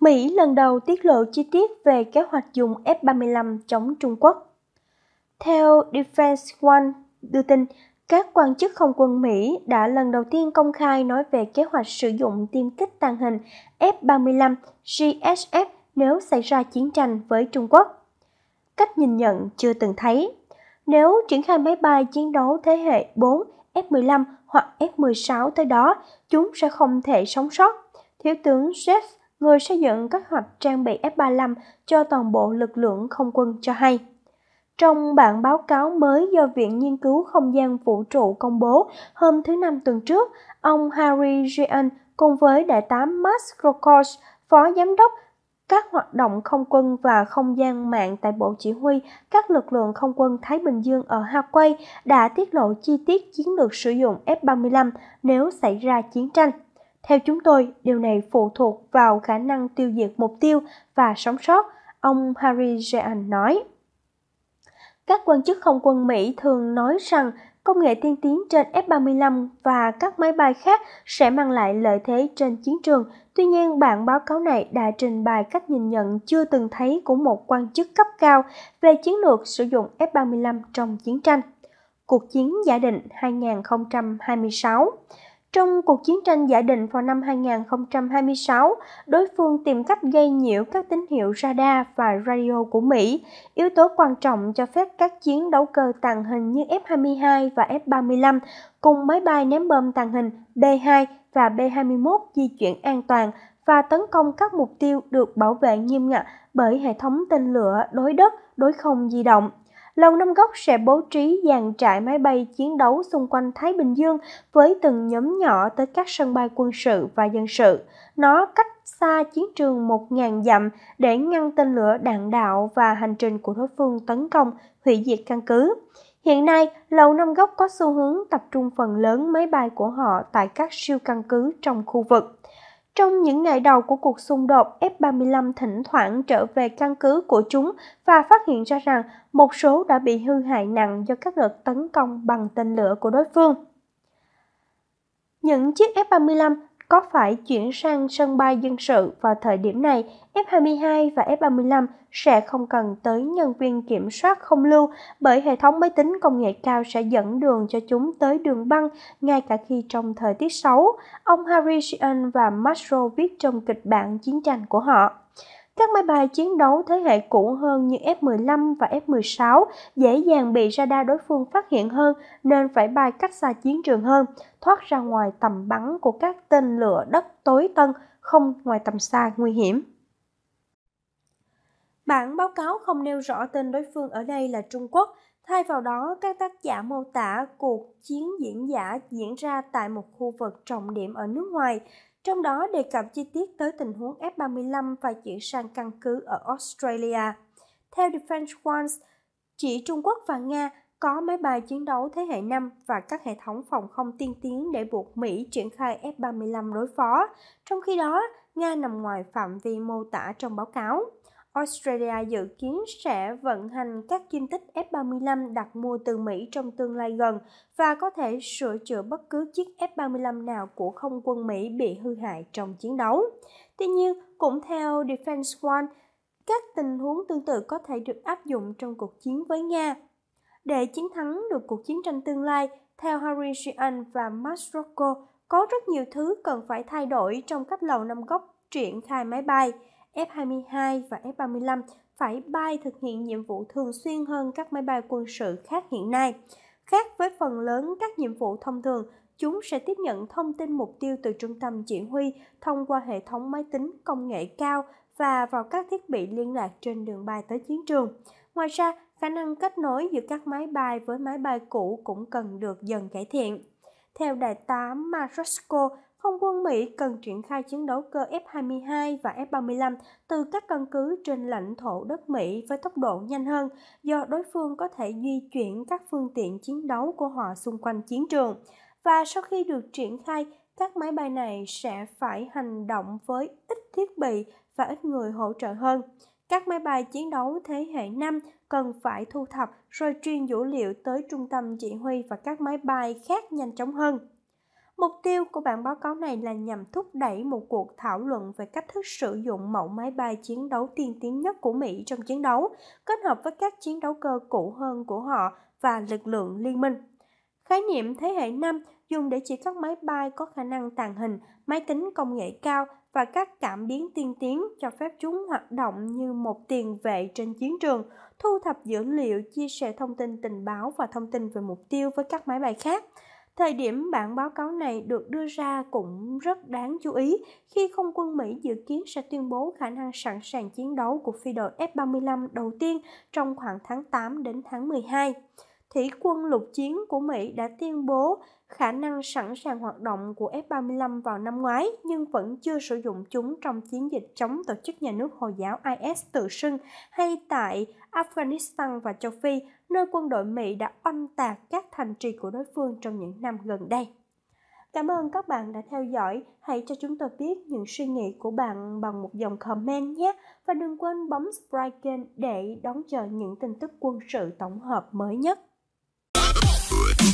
Mỹ lần đầu tiết lộ chi tiết về kế hoạch dùng F-35 chống Trung Quốc. Theo Defense One đưa tin, các quan chức không quân Mỹ đã lần đầu tiên công khai nói về kế hoạch sử dụng tiêm kích tàng hình F-35 GSF nếu xảy ra chiến tranh với Trung Quốc. Cách nhìn nhận chưa từng thấy. Nếu triển khai máy bay chiến đấu thế hệ 4 F-15 hoặc F-16 tới đó, chúng sẽ không thể sống sót. Thiếu tướng Jeff người xây dựng các hoạch trang bị F-35 cho toàn bộ lực lượng không quân cho hay. Trong bản báo cáo mới do Viện Nghiên cứu Không gian Vũ trụ công bố hôm thứ Năm tuần trước, ông Harry Jean cùng với đại tá Max Rokosh, phó giám đốc các hoạt động không quân và không gian mạng tại Bộ Chỉ huy các lực lượng không quân Thái Bình Dương ở Hawaii đã tiết lộ chi tiết chiến lược sử dụng F-35 nếu xảy ra chiến tranh. Theo chúng tôi, điều này phụ thuộc vào khả năng tiêu diệt mục tiêu và sống sót, ông Harry Jean nói. Các quan chức không quân Mỹ thường nói rằng công nghệ tiên tiến trên F-35 và các máy bay khác sẽ mang lại lợi thế trên chiến trường. Tuy nhiên, bản báo cáo này đã trình bày cách nhìn nhận chưa từng thấy của một quan chức cấp cao về chiến lược sử dụng F-35 trong chiến tranh. Cuộc chiến giả định 2026 trong cuộc chiến tranh giả định vào năm 2026, đối phương tìm cách gây nhiễu các tín hiệu radar và radio của Mỹ, yếu tố quan trọng cho phép các chiến đấu cơ tàng hình như F-22 và F-35 cùng máy bay ném bom tàng hình B-2 và B-21 di chuyển an toàn và tấn công các mục tiêu được bảo vệ nghiêm ngặt bởi hệ thống tên lửa đối đất, đối không di động. Lầu Năm Góc sẽ bố trí dàn trại máy bay chiến đấu xung quanh Thái Bình Dương với từng nhóm nhỏ tới các sân bay quân sự và dân sự. Nó cách xa chiến trường 1.000 dặm để ngăn tên lửa đạn đạo và hành trình của đối phương tấn công, hủy diệt căn cứ. Hiện nay, Lầu Năm Góc có xu hướng tập trung phần lớn máy bay của họ tại các siêu căn cứ trong khu vực. Trong những ngày đầu của cuộc xung đột, F-35 thỉnh thoảng trở về căn cứ của chúng và phát hiện ra rằng một số đã bị hư hại nặng do các đợt tấn công bằng tên lửa của đối phương. Những chiếc F-35 có phải chuyển sang sân bay dân sự vào thời điểm này, F-22 và F-35 sẽ không cần tới nhân viên kiểm soát không lưu bởi hệ thống máy tính công nghệ cao sẽ dẫn đường cho chúng tới đường băng ngay cả khi trong thời tiết xấu. Ông Harry Sheehan và Marshall viết trong kịch bản chiến tranh của họ. Các máy bay chiến đấu thế hệ cũ hơn như F-15 và F-16 dễ dàng bị radar đối phương phát hiện hơn nên phải bay cách xa chiến trường hơn, thoát ra ngoài tầm bắn của các tên lửa đất tối tân không ngoài tầm xa nguy hiểm. Bản báo cáo không nêu rõ tên đối phương ở đây là Trung Quốc, thay vào đó các tác giả mô tả cuộc chiến diễn giả diễn ra tại một khu vực trọng điểm ở nước ngoài, trong đó đề cập chi tiết tới tình huống F-35 và chuyển sang căn cứ ở Australia. Theo Defense One chỉ Trung Quốc và Nga có máy bay chiến đấu thế hệ 5 và các hệ thống phòng không tiên tiến để buộc Mỹ triển khai F-35 đối phó, trong khi đó Nga nằm ngoài phạm vi mô tả trong báo cáo. Australia dự kiến sẽ vận hành các kim tích F-35 đặt mua từ Mỹ trong tương lai gần và có thể sửa chữa bất cứ chiếc F-35 nào của không quân Mỹ bị hư hại trong chiến đấu. Tuy nhiên, cũng theo Defense One, các tình huống tương tự có thể được áp dụng trong cuộc chiến với Nga. Để chiến thắng được cuộc chiến tranh tương lai, theo Harry Sheehan và Max Rocco, có rất nhiều thứ cần phải thay đổi trong cách lầu năm góc triển khai máy bay – F-22 và F-35 phải bay thực hiện nhiệm vụ thường xuyên hơn các máy bay quân sự khác hiện nay. Khác với phần lớn các nhiệm vụ thông thường, chúng sẽ tiếp nhận thông tin mục tiêu từ trung tâm chỉ huy thông qua hệ thống máy tính công nghệ cao và vào các thiết bị liên lạc trên đường bay tới chiến trường. Ngoài ra, khả năng kết nối giữa các máy bay với máy bay cũ cũng cần được dần cải thiện. Theo đại tá Marosco, không quân Mỹ cần triển khai chiến đấu cơ F-22 và F-35 từ các căn cứ trên lãnh thổ đất Mỹ với tốc độ nhanh hơn do đối phương có thể di chuyển các phương tiện chiến đấu của họ xung quanh chiến trường. Và sau khi được triển khai, các máy bay này sẽ phải hành động với ít thiết bị và ít người hỗ trợ hơn. Các máy bay chiến đấu thế hệ 5 cần phải thu thập rồi truyền dữ liệu tới trung tâm chỉ huy và các máy bay khác nhanh chóng hơn. Mục tiêu của bản báo cáo này là nhằm thúc đẩy một cuộc thảo luận về cách thức sử dụng mẫu máy bay chiến đấu tiên tiến nhất của Mỹ trong chiến đấu, kết hợp với các chiến đấu cơ cũ hơn của họ và lực lượng liên minh. Khái niệm thế hệ 5 dùng để chỉ các máy bay có khả năng tàng hình, máy tính công nghệ cao và các cảm biến tiên tiến cho phép chúng hoạt động như một tiền vệ trên chiến trường, thu thập dữ liệu, chia sẻ thông tin tình báo và thông tin về mục tiêu với các máy bay khác – Thời điểm bản báo cáo này được đưa ra cũng rất đáng chú ý khi không quân Mỹ dự kiến sẽ tuyên bố khả năng sẵn sàng chiến đấu của phi đội F-35 đầu tiên trong khoảng tháng 8 đến tháng 12 thủy quân lục chiến của Mỹ đã tuyên bố khả năng sẵn sàng hoạt động của F-35 vào năm ngoái nhưng vẫn chưa sử dụng chúng trong chiến dịch chống tổ chức nhà nước Hồi giáo IS tự xưng hay tại Afghanistan và châu Phi, nơi quân đội Mỹ đã oanh tạc các thành trì của đối phương trong những năm gần đây. Cảm ơn các bạn đã theo dõi. Hãy cho chúng tôi biết những suy nghĩ của bạn bằng một dòng comment nhé. Và đừng quên bấm subscribe kênh để đón chờ những tin tức quân sự tổng hợp mới nhất. Theo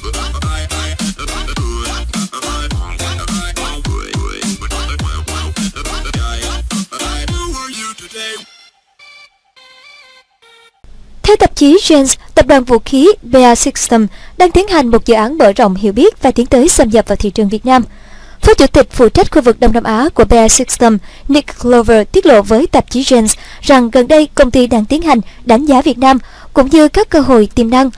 tạp chí James, tập đoàn vũ khí BA System đang tiến hành một dự án mở rộng hiểu biết và tiến tới xâm nhập vào thị trường Việt Nam. Phó Chủ tịch phụ trách khu vực Đông Nam Á của BA System Nick Glover tiết lộ với tạp chí James rằng gần đây công ty đang tiến hành đánh giá Việt Nam cũng như các cơ hội tiềm năng